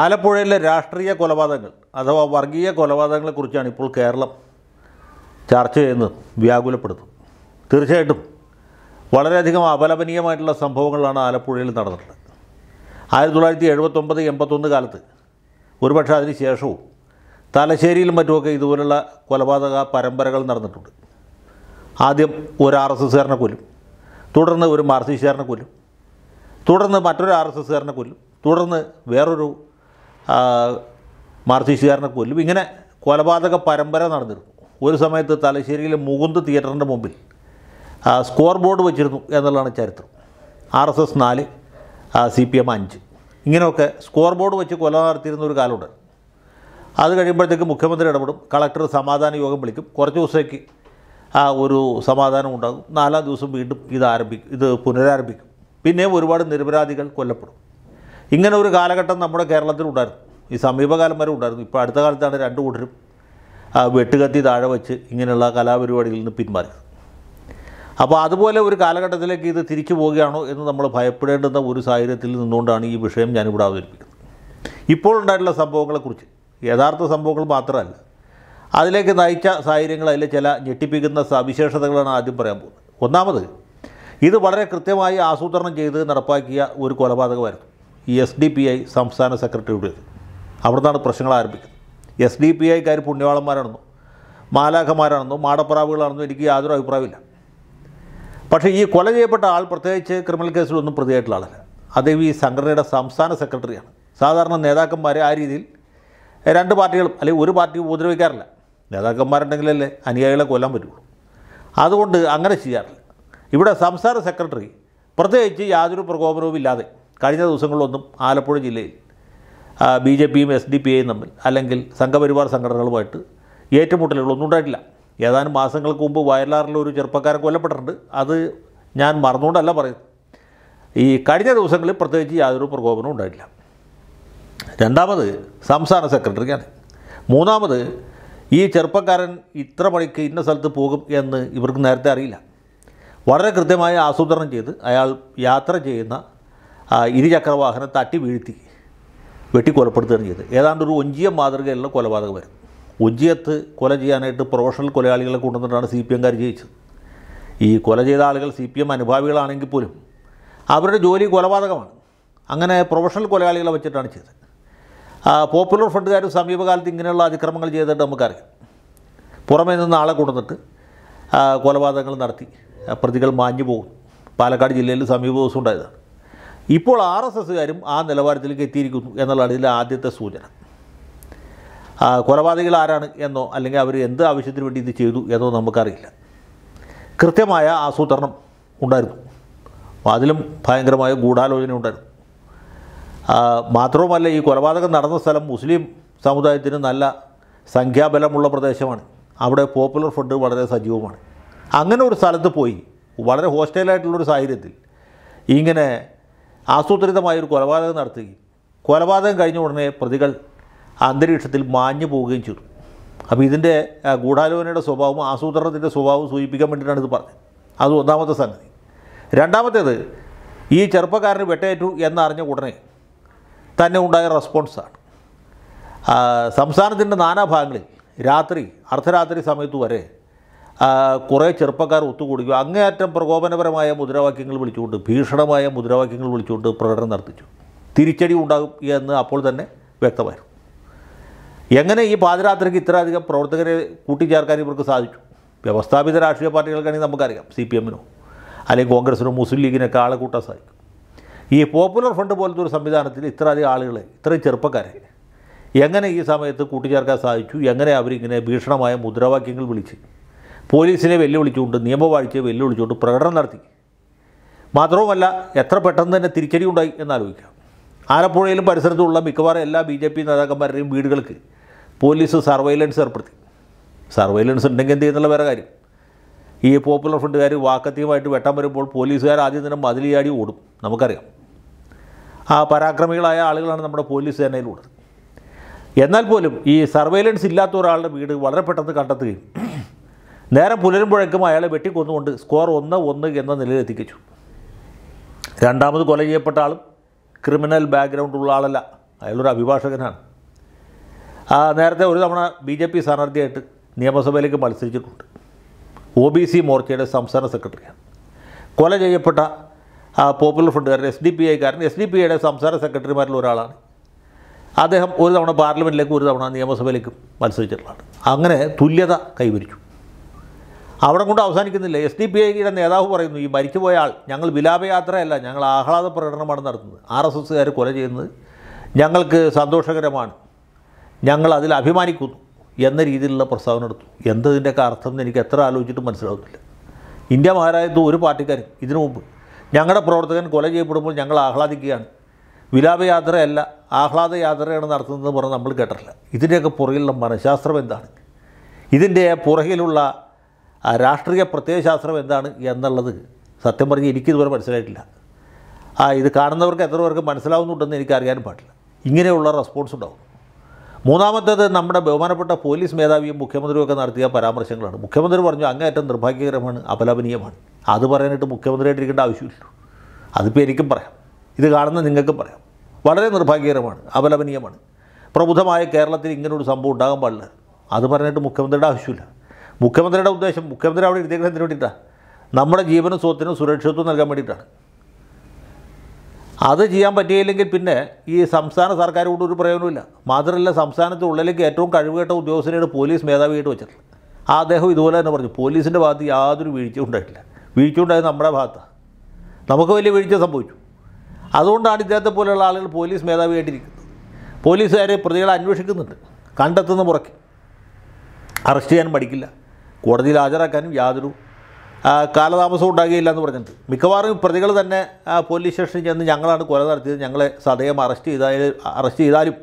ആലപ്പുഴയിലെ രാഷ്ട്രീയ കൊലപാതകങ്ങൾ അഥവാ വർഗീയ കൊലപാതകങ്ങളെക്കുറിച്ചാണ് ഇപ്പോൾ കേരളം ചർച്ച ചെയ്യുന്നത് വ്യാകുലപ്പെടുന്നു തീർച്ചയായിട്ടും വളരെയധികം അപലപനീയമായിട്ടുള്ള സംഭവങ്ങളാണ് ആലപ്പുഴയിൽ നടന്നിട്ടുള്ളത് ആയിരത്തി തൊള്ളായിരത്തി എഴുപത്തൊമ്പത് എൺപത്തൊന്ന് കാലത്ത് ഒരുപക്ഷെ അതിന് ശേഷവും തലശ്ശേരിയിലും മറ്റുമൊക്കെ ഇതുപോലുള്ള കൊലപാതക പരമ്പരകൾ നടന്നിട്ടുണ്ട് ആദ്യം ഒരു ആർ എസ് എസ്സുകാരനെ കൊല്ലും തുടർന്ന് ഒരു മാർസിസ്റ്റുകാരനെ കൊല്ലും തുടർന്ന് മറ്റൊരു ആർ എസ് എസ്സുകാരനെ കൊല്ലും തുടർന്ന് വേറൊരു മാർത്തിശുകാരനെ കൊല്ലും ഇങ്ങനെ കൊലപാതക പരമ്പര നടന്നിരുന്നു ഒരു സമയത്ത് തലശ്ശേരിയിലെ മുകുന്ദ് തിയേറ്ററിൻ്റെ മുമ്പിൽ സ്കോർ ബോർഡ് വെച്ചിരുന്നു എന്നുള്ളതാണ് ചരിത്രം ആർ എസ് എസ് നാല് സി പി എം അഞ്ച് ഇങ്ങനെയൊക്കെ സ്കോർ ബോർഡ് വെച്ച് കൊല നടത്തിയിരുന്ന ഒരു കാലമുണ്ട് അത് കഴിയുമ്പോഴത്തേക്ക് മുഖ്യമന്ത്രി ഇടപെടും കളക്ടർ സമാധാന യോഗം വിളിക്കും കുറച്ച് ദിവസത്തേക്ക് ആ ഒരു സമാധാനം ഉണ്ടാകും നാലാം ദിവസം വീണ്ടും ഇത് ആരംഭിക്കും ഇത് പുനരാരംഭിക്കും പിന്നെയും ഒരുപാട് നിരപരാധികൾ കൊല്ലപ്പെടും ഇങ്ങനെ ഒരു കാലഘട്ടം നമ്മുടെ കേരളത്തിലുണ്ടായിരുന്നു ഈ സമീപകാലം വരെ ഉണ്ടായിരുന്നു ഇപ്പോൾ അടുത്ത കാലത്താണ് രണ്ട് കൂട്ടരും ആ വെട്ടുകത്തി താഴെ വെച്ച് ഇങ്ങനെയുള്ള കലാപരിപാടിയിൽ നിന്ന് പിന്മാറിയത് അപ്പോൾ അതുപോലെ ഒരു കാലഘട്ടത്തിലേക്ക് ഇത് തിരിച്ചു പോവുകയാണോ എന്ന് നമ്മൾ ഭയപ്പെടേണ്ടുന്ന ഒരു സാഹചര്യത്തിൽ നിന്നുകൊണ്ടാണ് ഈ വിഷയം ഞാനിവിടെ അവതരിപ്പിക്കുന്നത് ഇപ്പോൾ ഉണ്ടായിട്ടുള്ള സംഭവങ്ങളെക്കുറിച്ച് യഥാർത്ഥ സംഭവങ്ങൾ മാത്രമല്ല അതിലേക്ക് നയിച്ച സാഹചര്യങ്ങൾ അതിൽ ചില ഞെട്ടിപ്പിക്കുന്ന സവിശേഷതകളാണ് ആദ്യം പറയാൻ പോകുന്നത് ഒന്നാമത് ഇത് വളരെ കൃത്യമായി ആസൂത്രണം ചെയ്ത് നടപ്പാക്കിയ ഒരു കൊലപാതകമായിരുന്നു ഈ എസ് ഡി പി ഐ സംസ്ഥാന സെക്രട്ടറിയുടേത് അവിടുന്നാണ് പ്രശ്നങ്ങൾ ആരംഭിക്കുന്നത് എസ് ഡി പി ഐക്കാർ പുണ്യവാളന്മാരാണെന്നോ മാലാഖമാരാണെന്നോ മാടപ്രാവുകളാണെന്നോ എനിക്ക് യാതൊരു അഭിപ്രായമില്ല പക്ഷേ ഈ കൊല ചെയ്യപ്പെട്ട ആൾ പ്രത്യേകിച്ച് ക്രിമിനൽ കേസിലൊന്നും പ്രതിയായിട്ടുള്ള ആളല്ല അദ്ദേഹം ഈ സംഘടനയുടെ സംസ്ഥാന സെക്രട്ടറിയാണ് സാധാരണ നേതാക്കന്മാരെ ആ രീതിയിൽ രണ്ട് പാർട്ടികളും അല്ലെങ്കിൽ ഒരു പാർട്ടി ഉപദ്രവിക്കാറില്ല നേതാക്കന്മാരുണ്ടെങ്കിലല്ലേ അനുയായികളെ കൊല്ലാൻ പറ്റുള്ളൂ അതുകൊണ്ട് അങ്ങനെ ചെയ്യാറില്ല ഇവിടെ സംസ്ഥാന സെക്രട്ടറി പ്രത്യേകിച്ച് യാതൊരു പ്രകോപനവും ഇല്ലാതെ കഴിഞ്ഞ ദിവസങ്ങളിലൊന്നും ആലപ്പുഴ ജില്ലയിൽ ബി ജെ പിയും എസ് ഡി പി ഐയും തമ്മിൽ അല്ലെങ്കിൽ സംഘപരിവാർ സംഘടനകളുമായിട്ട് ഏറ്റുമുട്ടലുകളൊന്നും ഉണ്ടായിട്ടില്ല ഏതാനും മാസങ്ങൾക്ക് മുമ്പ് വയലാറിൽ ഒരു ചെറുപ്പക്കാരൻ കൊല്ലപ്പെട്ടിട്ടുണ്ട് അത് ഞാൻ മറന്നുകൊണ്ടല്ല പറയുന്നത് ഈ കഴിഞ്ഞ ദിവസങ്ങളിൽ പ്രത്യേകിച്ച് യാതൊരു പ്രകോപനവും ഉണ്ടായിട്ടില്ല രണ്ടാമത് സംസ്ഥാന സെക്രട്ടറിക്കാണ് മൂന്നാമത് ഈ ചെറുപ്പക്കാരൻ ഇത്ര മണിക്ക് ഇന്ന സ്ഥലത്ത് പോകും എന്ന് ഇവർക്ക് നേരത്തെ അറിയില്ല വളരെ കൃത്യമായി ആസൂത്രണം ചെയ്ത് അയാൾ യാത്ര ചെയ്യുന്ന ഇരുചക്രവാഹനം തട്ടി വീഴ്ത്തി വെട്ടി കൊലപ്പെടുത്തുകയാണ് ചെയ്തത് ഏതാണ്ട് ഒരു ഒഞ്ചിയ കൊലപാതകം വരും ഒഞ്ചിയത്ത് കൊല ചെയ്യാനായിട്ട് പ്രൊഫഷണൽ കൊലയാളികളെ കൊണ്ടുവന്നിട്ടാണ് സി പി എംകാർ ജയിച്ചത് ഈ കൊല ചെയ്ത ആളുകൾ സി പി എം അനുഭാവികളാണെങ്കിൽ പോലും അവരുടെ ജോലി കൊലപാതകമാണ് അങ്ങനെ പ്രൊഫഷണൽ കൊലയാളികളെ വെച്ചിട്ടാണ് ചെയ്തത് പോപ്പുലർ ഫ്രണ്ടുകാർ സമീപകാലത്ത് ഇങ്ങനെയുള്ള അതിക്രമങ്ങൾ ചെയ്തിട്ട് നമുക്കറിയാം പുറമേ നിന്ന് ആളെ കൊണ്ടുവന്നിട്ട് കൊലപാതകങ്ങൾ നടത്തി പ്രതികൾ മാഞ്ഞു പോകും പാലക്കാട് ജില്ലയിൽ സമീപ ദിവസം ഉണ്ടായതാണ് ഇപ്പോൾ ആർ എസ് എസ്സുകാരും ആ നിലവാരത്തിലേക്ക് എത്തിയിരിക്കുന്നു എന്നുള്ളതാണ് ഇതിലെ ആദ്യത്തെ സൂചന കൊലപാതകൾ ആരാണ് എന്നോ അല്ലെങ്കിൽ അവർ എന്ത് ആവശ്യത്തിന് വേണ്ടി ഇത് ചെയ്തു എന്നോ നമുക്കറിയില്ല കൃത്യമായ ആസൂത്രണം ഉണ്ടായിരുന്നു അതിലും ഭയങ്കരമായ ഗൂഢാലോചന ഉണ്ടായിരുന്നു മാത്രവുമല്ല ഈ കൊലപാതകം നടന്ന സ്ഥലം മുസ്ലിം സമുദായത്തിന് നല്ല സംഖ്യാബലമുള്ള പ്രദേശമാണ് അവിടെ പോപ്പുലർ ഫ്രണ്ട് വളരെ സജീവമാണ് അങ്ങനെ ഒരു സ്ഥലത്ത് പോയി വളരെ ഹോസ്റ്റൈലായിട്ടുള്ളൊരു സാഹചര്യത്തിൽ ഇങ്ങനെ ഒരു കൊലപാതകം നടത്തുകയും കൊലപാതകം കഴിഞ്ഞ ഉടനെ പ്രതികൾ അന്തരീക്ഷത്തിൽ മാഞ്ഞു പോവുകയും ചെയ്തു അപ്പോൾ ഇതിൻ്റെ ഗൂഢാലോചനയുടെ സ്വഭാവം ആസൂത്രണത്തിൻ്റെ സ്വഭാവം സൂചിപ്പിക്കാൻ വേണ്ടിയിട്ടാണ് ഇത് പറഞ്ഞത് അത് ഒന്നാമത്തെ സംഗതി രണ്ടാമത്തേത് ഈ ചെറുപ്പക്കാരന് വെട്ടേറ്റു എന്നറിഞ്ഞ ഉടനെ തന്നെ ഉണ്ടായ റെസ്പോൺസാണ് സംസ്ഥാനത്തിൻ്റെ നാനാഭാഗങ്ങളിൽ രാത്രി അർദ്ധരാത്രി സമയത്ത് വരെ കുറേ ചെറുപ്പക്കാർ ഒത്തുകൂടുകയോ അങ്ങേയറ്റം പ്രകോപനപരമായ മുദ്രാവാക്യങ്ങൾ വിളിച്ചുകൊണ്ട് ഭീഷണമായ മുദ്രാവാക്യങ്ങൾ വിളിച്ചുകൊണ്ട് പ്രകടനം നടത്തിച്ചു തിരിച്ചടി ഉണ്ടാകും എന്ന് അപ്പോൾ തന്നെ വ്യക്തമായിരുന്നു എങ്ങനെ ഈ പാതിരാത്രിക്ക് ഇത്രയധികം പ്രവർത്തകരെ കൂട്ടിച്ചേർക്കാൻ ഇവർക്ക് സാധിച്ചു വ്യവസ്ഥാപിത രാഷ്ട്രീയ പാർട്ടികൾക്കാണെങ്കിൽ നമുക്കറിയാം സി പി എമ്മിനോ അല്ലെങ്കിൽ കോൺഗ്രസിനോ മുസ്ലിം ലീഗിനൊക്കെ ആളെ കൂട്ടാൻ സാധിക്കും ഈ പോപ്പുലർ ഫണ്ട് പോലത്തെ ഒരു സംവിധാനത്തിൽ ഇത്രയധികം ആളുകളെ ഇത്രയും ചെറുപ്പക്കാരെ എങ്ങനെ ഈ സമയത്ത് കൂട്ടിച്ചേർക്കാൻ സാധിച്ചു എങ്ങനെ അവരിങ്ങനെ ഭീഷണമായ മുദ്രാവാക്യങ്ങൾ വിളിച്ച് പോലീസിനെ വെല്ലുവിളിച്ചുകൊണ്ട് നിയമവാഴ്ചയെ വെല്ലുവിളിച്ചുകൊണ്ട് പ്രകടനം നടത്തി മാത്രവുമല്ല എത്ര പെട്ടെന്ന് തന്നെ ഉണ്ടായി എന്നാലോചിക്കാം ആലപ്പുഴയിലും പരിസരത്തുമുള്ള മിക്കവാറും എല്ലാ ബി ജെ പി നേതാക്കന്മാരുടെയും വീടുകൾക്ക് പോലീസ് സർവൈലൻസ് ഏർപ്പെടുത്തി സർവൈലൻസ് ഉണ്ടെങ്കിൽ എന്ത് ചെയ്യുന്നുള്ള വേറെ കാര്യം ഈ പോപ്പുലർ ഫ്രണ്ടുകാർ വാക്കത്തിയുമായിട്ട് വെട്ടാൻ വരുമ്പോൾ പോലീസുകാർ ആദ്യം തന്നെ മതിലിയാടി ഓടും നമുക്കറിയാം ആ പരാക്രമികളായ ആളുകളാണ് നമ്മുടെ പോലീസ് സേനയിലുള്ളത് എന്നാൽ പോലും ഈ സർവൈലൻസ് ഇല്ലാത്ത ഒരാളുടെ വീട് വളരെ പെട്ടെന്ന് കണ്ടെത്തുകയും നേരം പുലരുമ്പോഴേക്കും അയാളെ വെട്ടിക്കൊന്നുകൊണ്ട് സ്കോർ ഒന്ന് ഒന്ന് എന്ന നിലയിൽ എത്തിക്കിച്ചു രണ്ടാമത് കൊല ചെയ്യപ്പെട്ട ആളും ക്രിമിനൽ ബാക്ക്ഗ്രൗണ്ട് ഉള്ള ആളല്ല അയാളൊരു അഭിഭാഷകനാണ് നേരത്തെ ഒരു തവണ ബി ജെ പി സ്ഥാനാർത്ഥിയായിട്ട് നിയമസഭയിലേക്ക് മത്സരിച്ചിട്ടുണ്ട് ഒ ബി സി മോർച്ചയുടെ സംസ്ഥാന സെക്രട്ടറിയാണ് കൊല ചെയ്യപ്പെട്ട പോപ്പുലർ ഫ്രണ്ടുകാരൻ എസ് ഡി പി ഐക്കാരൻ എസ് ഡി പി ഐയുടെ സംസ്ഥാന സെക്രട്ടറിമാരിൽ ഒരാളാണ് അദ്ദേഹം ഒരു തവണ പാർലമെൻറ്റിലേക്കും ഒരു തവണ നിയമസഭയിലേക്കും മത്സരിച്ചിട്ടുള്ളതാണ് അങ്ങനെ തുല്യത കൈവരിച്ചു അവിടെ കൊണ്ട് അവസാനിക്കുന്നില്ല എസ് ഡി പി ഐയുടെ നേതാവ് പറയുന്നു ഈ മരിച്ചുപോയ ആൾ ഞങ്ങൾ വിലാപയാത്രയല്ല ഞങ്ങൾ ആഹ്ലാദ പ്രകടനമാണ് നടത്തുന്നത് ആർ എസ് എസ്സുകാർ കൊല ചെയ്യുന്നത് ഞങ്ങൾക്ക് സന്തോഷകരമാണ് ഞങ്ങൾ അതിൽ അഭിമാനിക്കുന്നു എന്ന രീതിയിലുള്ള പ്രസ്താവന എടുത്തു എന്തതിൻ്റെയൊക്കെ അർത്ഥം എന്ന് എനിക്ക് എത്ര ആലോചിച്ചിട്ട് മനസ്സിലാവുന്നില്ല ഇന്ത്യ മഹാരാജ്യത്ത് ഒരു പാർട്ടിക്കാരൻ ഇതിനു മുമ്പ് ഞങ്ങളുടെ പ്രവർത്തകൻ കൊല ചെയ്യപ്പെടുമ്പോൾ ഞങ്ങൾ ആഹ്ലാദിക്കുകയാണ് വിലാപയാത്രയല്ല ആഹ്ലാദയാത്രയാണ് നടത്തുന്നത് പറഞ്ഞ് നമ്മൾ കേട്ടിട്ടില്ല ഇതിൻ്റെയൊക്കെ പുറകിലുള്ള മനഃശാസ്ത്രം എന്താണ് ഇതിൻ്റെ പുറകിലുള്ള രാഷ്ട്രീയ പ്രത്യയശാസ്ത്രം എന്താണ് എന്നുള്ളത് സത്യം പറഞ്ഞ് എനിക്കിതുവരെ മനസ്സിലായിട്ടില്ല ആ ഇത് കാണുന്നവർക്ക് എത്ര പേർക്ക് മനസ്സിലാവുന്നുണ്ടെന്ന് എനിക്ക് അറിയാനും പാടില്ല ഇങ്ങനെയുള്ള റെസ്പോൺസ് ഉണ്ടാവും മൂന്നാമത്തേത് നമ്മുടെ ബഹുമാനപ്പെട്ട പോലീസ് മേധാവിയും ഒക്കെ നടത്തിയ പരാമർശങ്ങളാണ് മുഖ്യമന്ത്രി പറഞ്ഞു അങ്ങേയറ്റം നിർഭാഗ്യകരമാണ് അപലപനീയമാണ് അത് പറയാനായിട്ട് മുഖ്യമന്ത്രിയായിട്ടിരിക്കേണ്ട ആവശ്യമില്ല അതിപ്പോൾ എനിക്കും പറയാം ഇത് കാണുന്ന നിങ്ങൾക്കും പറയാം വളരെ നിർഭാഗ്യകരമാണ് അപലപനീയമാണ് പ്രബുദ്ധമായ കേരളത്തിൽ ഇങ്ങനൊരു സംഭവം ഉണ്ടാകാൻ പാടില്ല അത് പറഞ്ഞിട്ട് മുഖ്യമന്ത്രിയുടെ ആവശ്യമില്ല മുഖ്യമന്ത്രിയുടെ ഉദ്ദേശം മുഖ്യമന്ത്രി അവിടെ ഇരുത്തേക്കുന്നത് എന്തിനു വേണ്ടിയിട്ടാണ് നമ്മുടെ ജീവനും സ്വത്തിനും സുരക്ഷിതത്വം നൽകാൻ വേണ്ടിയിട്ടാണ് അത് ചെയ്യാൻ പറ്റിയില്ലെങ്കിൽ പിന്നെ ഈ സംസ്ഥാന സർക്കാർ കൊണ്ട് ഒരു പ്രയോജനമില്ല മാത്രമല്ല സംസ്ഥാനത്തിനുള്ളിലേക്ക് ഏറ്റവും കഴിവുകെട്ട ഉദ്യോഗസ്ഥനെയാണ് പോലീസ് മേധാവിയായിട്ട് വെച്ചിട്ടുള്ളത് ആ അദ്ദേഹം ഇതുപോലെ തന്നെ പറഞ്ഞു പോലീസിൻ്റെ ഭാഗത്ത് യാതൊരു വീഴ്ച ഉണ്ടായിട്ടില്ല വീഴ്ച ഉണ്ടായത് നമ്മുടെ ഭാഗത്താണ് നമുക്ക് വലിയ വീഴ്ച സംഭവിച്ചു അതുകൊണ്ടാണ് ഇദ്ദേഹത്തെ പോലെയുള്ള ആളുകൾ പോലീസ് മേധാവിയായിട്ടിരിക്കുന്നത് പോലീസുകാരെ പ്രതികളെ അന്വേഷിക്കുന്നുണ്ട് കണ്ടെത്തുന്ന പുറക്കി അറസ്റ്റ് ചെയ്യാൻ പഠിക്കില്ല കോടതിയിൽ ഹാജരാക്കാനും യാതൊരു കാലതാമസം ഉണ്ടാകുകയില്ല എന്ന് പറഞ്ഞിട്ട് മിക്കവാറും പ്രതികൾ തന്നെ പോലീസ് സ്റ്റേഷനിൽ ചെന്ന് ഞങ്ങളാണ് കൊല നടത്തിയത് ഞങ്ങളെ സദയം അറസ്റ്റ് ചെയ്താൽ അറസ്റ്റ് ചെയ്താലും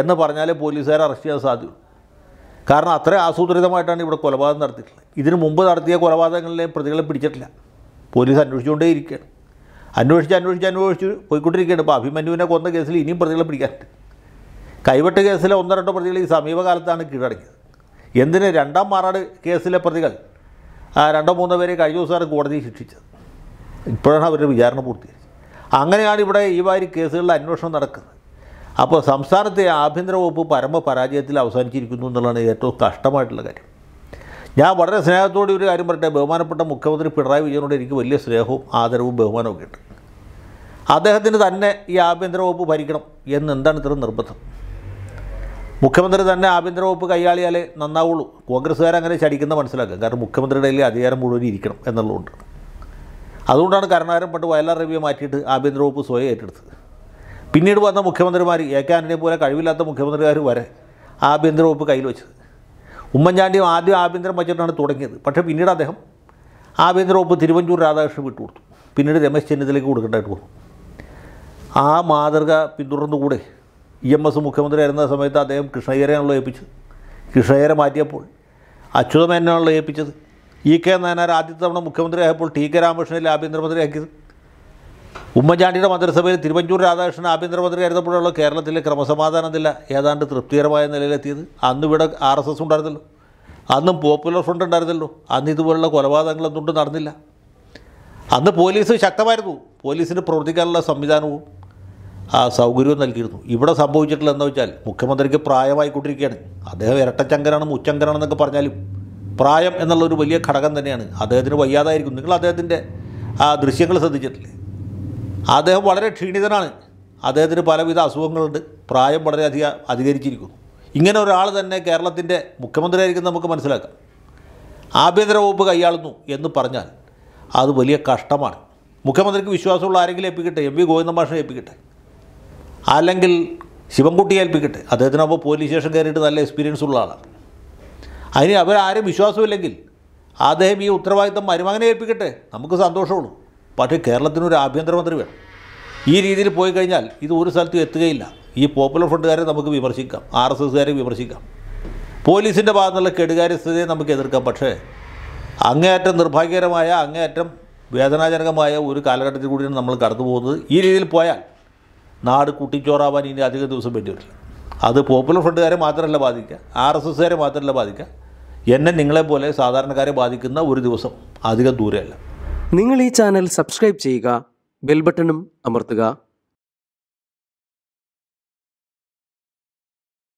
എന്ന് പറഞ്ഞാലേ പോലീസുകാരെ അറസ്റ്റ് ചെയ്യാൻ സാധ്യതയുള്ളൂ കാരണം അത്ര ആസൂത്രിതമായിട്ടാണ് ഇവിടെ കൊലപാതകം നടത്തിയിട്ടുള്ളത് ഇതിനു മുമ്പ് നടത്തിയ കൊലപാതകങ്ങളിലെ പ്രതികളെ പിടിച്ചിട്ടില്ല പോലീസ് അന്വേഷിച്ചുകൊണ്ടേ ഇരിക്കുകയാണ് അന്വേഷിച്ച് അന്വേഷിച്ച് അന്വേഷിച്ച് പോയിക്കൊണ്ടിരിക്കുകയാണ് ഇപ്പോൾ അഭിമന്യുവിനെ കൊന്ന കേസിൽ ഇനിയും പ്രതികളെ പിടിക്കാനുണ്ട് കൈവെട്ട് കേസിലെ ഒന്നോ രണ്ടോ പ്രതികൾ ഈ സമീപകാലത്താണ് കീഴടങ്ങിയത് എന്തിന് രണ്ടാം മാറാട് കേസിലെ പ്രതികൾ രണ്ടോ മൂന്നോ പേരെ കഴിഞ്ഞ ദിവസമാണ് കോടതി ശിക്ഷിച്ചത് ഇപ്പോഴാണ് അവരുടെ വിചാരണ പൂർത്തീകരിച്ചത് അങ്ങനെയാണ് ഇവിടെ ഈ വാരി കേസുകളിൽ അന്വേഷണം നടക്കുന്നത് അപ്പോൾ സംസ്ഥാനത്തെ ആഭ്യന്തര വകുപ്പ് പരമ പരാജയത്തിൽ അവസാനിച്ചിരിക്കുന്നു എന്നുള്ളതാണ് ഏറ്റവും കഷ്ടമായിട്ടുള്ള കാര്യം ഞാൻ വളരെ സ്നേഹത്തോടെ ഒരു കാര്യം പറയട്ടെ ബഹുമാനപ്പെട്ട മുഖ്യമന്ത്രി പിണറായി വിജയനോട് എനിക്ക് വലിയ സ്നേഹവും ആദരവും ബഹുമാനവും ഒക്കെ ഉണ്ട് അദ്ദേഹത്തിന് തന്നെ ഈ ആഭ്യന്തര വകുപ്പ് ഭരിക്കണം എന്ന് എന്താണ് ഇത്ര നിർബന്ധം മുഖ്യമന്ത്രി തന്നെ ആഭ്യന്തര വകുപ്പ് കൈയാളിയാൽ നന്നാവുള്ളൂ കോൺഗ്രസ്സുകാർ അങ്ങനെ ചടിക്കുന്ന മനസ്സിലാക്കുക കാരണം മുഖ്യമന്ത്രിയുടെ കയ്യിൽ അധികാരം മുഴുവൻ ഇരിക്കണം എന്നുള്ളതുകൊണ്ട് അതുകൊണ്ടാണ് കരുണാകരൻ പണ്ട് വയലാർ രവിയെ മാറ്റിയിട്ട് ആഭ്യന്തര വകുപ്പ് സ്വയം ഏറ്റെടുത്തത് പിന്നീട് വന്ന മുഖ്യമന്ത്രിമാർ എ കെ ആൻ്റണിയെ പോലെ കഴിവില്ലാത്ത മുഖ്യമന്ത്രിമാർ വരെ ആഭ്യന്തര വകുപ്പ് കയ്യിൽ വെച്ചത് ഉമ്മൻചാണ്ടിയും ആദ്യം ആഭ്യന്തര ബജറ്റാണ് തുടങ്ങിയത് പക്ഷേ പിന്നീട് അദ്ദേഹം ആഭ്യന്തര വകുപ്പ് തിരുവഞ്ചൂർ രാധാകൃഷ്ണൻ കൊടുത്തു പിന്നീട് രമേശ് ചെന്നിത്തലയ്ക്ക് കൊടുക്കേണ്ടതായിട്ട് വന്നു ആ മാതൃക പിന്തുടർന്നുകൂടെ ഇ എം എസ് മുഖ്യമന്ത്രിയായിരുന്ന സമയത്ത് അദ്ദേഹം കൃഷ്ണയ്യരെയാണല്ലോ ഏൽപ്പിച്ചത് കൃഷ്ണയ്യരെ മാറ്റിയപ്പോൾ അച്യുതമേനാണല്ലോ ഏൽപ്പിച്ചത് ഇ കെ നയനാർ ആദ്യത്തെ തവണ മുഖ്യമന്ത്രിയായപ്പോൾ ടി കെ രാമകൃഷ്ണനെ ആഭ്യന്തരമന്ത്രിയാക്കിയത് ഉമ്മൻചാണ്ടിയുടെ മന്ത്രിസഭയിൽ തിരുവഞ്ചൂർ രാധാകൃഷ്ണൻ ആഭ്യന്തരമന്ത്രി ആയിരുന്നപ്പോഴുള്ള കേരളത്തിലെ ക്രമസമാധാനം നില ഏതാണ്ട് തൃപ്തികരമായ നിലയിലെത്തിയത് അന്നും ഇവിടെ ആർ എസ് എസ് ഉണ്ടായിരുന്നല്ലോ അന്നും പോപ്പുലർ ഫ്രണ്ട് ഉണ്ടായിരുന്നല്ലോ അന്ന് ഇതുപോലുള്ള കൊലപാതകങ്ങൾ എന്തുകൊണ്ട് നടന്നില്ല അന്ന് പോലീസ് ശക്തമായിരുന്നു പോലീസിന് പ്രവർത്തിക്കാനുള്ള സംവിധാനവും ആ സൗകര്യവും നൽകിയിരുന്നു ഇവിടെ സംഭവിച്ചിട്ടില്ല എന്ന് വെച്ചാൽ മുഖ്യമന്ത്രിക്ക് പ്രായമായിക്കൊണ്ടിരിക്കുകയാണ് അദ്ദേഹം ഇരട്ടച്ചങ്കരാണ് മുച്ചങ്കരാണെന്നൊക്കെ പറഞ്ഞാലും പ്രായം എന്നുള്ളൊരു വലിയ ഘടകം തന്നെയാണ് അദ്ദേഹത്തിന് വയ്യാതായിരിക്കും നിങ്ങൾ അദ്ദേഹത്തിൻ്റെ ആ ദൃശ്യങ്ങൾ ശ്രദ്ധിച്ചിട്ടില്ലേ അദ്ദേഹം വളരെ ക്ഷീണിതനാണ് അദ്ദേഹത്തിന് പലവിധ അസുഖങ്ങളുണ്ട് പ്രായം വളരെയധികം അധികരിച്ചിരിക്കുന്നു ഇങ്ങനെ ഒരാൾ തന്നെ കേരളത്തിൻ്റെ മുഖ്യമന്ത്രിയായിരിക്കും നമുക്ക് മനസ്സിലാക്കാം ആഭ്യന്തര വകുപ്പ് കൈയാളുന്നു എന്ന് പറഞ്ഞാൽ അത് വലിയ കഷ്ടമാണ് മുഖ്യമന്ത്രിക്ക് വിശ്വാസമുള്ള ആരെങ്കിലും ഏൽപ്പിക്കട്ടെ എം വി ഗോവിന്ദ ഭാഷ ഏൽപ്പിക്കട്ടെ അല്ലെങ്കിൽ ശിവൻകുട്ടി ഏൽപ്പിക്കട്ടെ അദ്ദേഹത്തിനപ്പോൾ പോലീസ് സ്റ്റേഷൻ കയറിയിട്ട് നല്ല എക്സ്പീരിയൻസ് ഉള്ള ആളാണ് അതിന് അവരാരും വിശ്വാസമില്ലെങ്കിൽ അദ്ദേഹം ഈ ഉത്തരവാദിത്തം മരുമകനെ ഏൽപ്പിക്കട്ടെ നമുക്ക് സന്തോഷമുള്ളൂ പക്ഷേ കേരളത്തിനൊരു ആഭ്യന്തരമന്ത്രി വേണം ഈ രീതിയിൽ പോയി കഴിഞ്ഞാൽ ഇത് ഒരു സ്ഥലത്തും എത്തുകയില്ല ഈ പോപ്പുലർ ഫ്രണ്ടുകാരെ നമുക്ക് വിമർശിക്കാം ആർ എസ് എസ്സുകാരെ വിമർശിക്കാം പോലീസിൻ്റെ ഭാഗത്തുനിന്നുള്ള കെടുകാര്യസ്ഥതയെ നമുക്ക് എതിർക്കാം പക്ഷേ അങ്ങേയറ്റം നിർഭാഗ്യകരമായ അങ്ങേയറ്റം വേദനാജനകമായ ഒരു കാലഘട്ടത്തിൽ കൂടിയാണ് നമ്മൾ കടന്നു പോകുന്നത് ഈ രീതിയിൽ പോയാൽ നാട് കുട്ടിച്ചോറാവാൻ ഇനി അധിക ദിവസം വേണ്ടി വരില്ല അത് പോപ്പുലർ ഫ്രണ്ടുകാരെ മാത്രമല്ല ബാധിക്കുക ആർ എസ് എസ്സുകാരെ മാത്രമല്ല ബാധിക്കുക എന്നെ നിങ്ങളെപ്പോലെ സാധാരണക്കാരെ ബാധിക്കുന്ന ഒരു ദിവസം അധികം ദൂരെയല്ല നിങ്ങൾ ഈ ചാനൽ സബ്സ്ക്രൈബ് ചെയ്യുക ബെൽ ബട്ടണും അമർത്തുക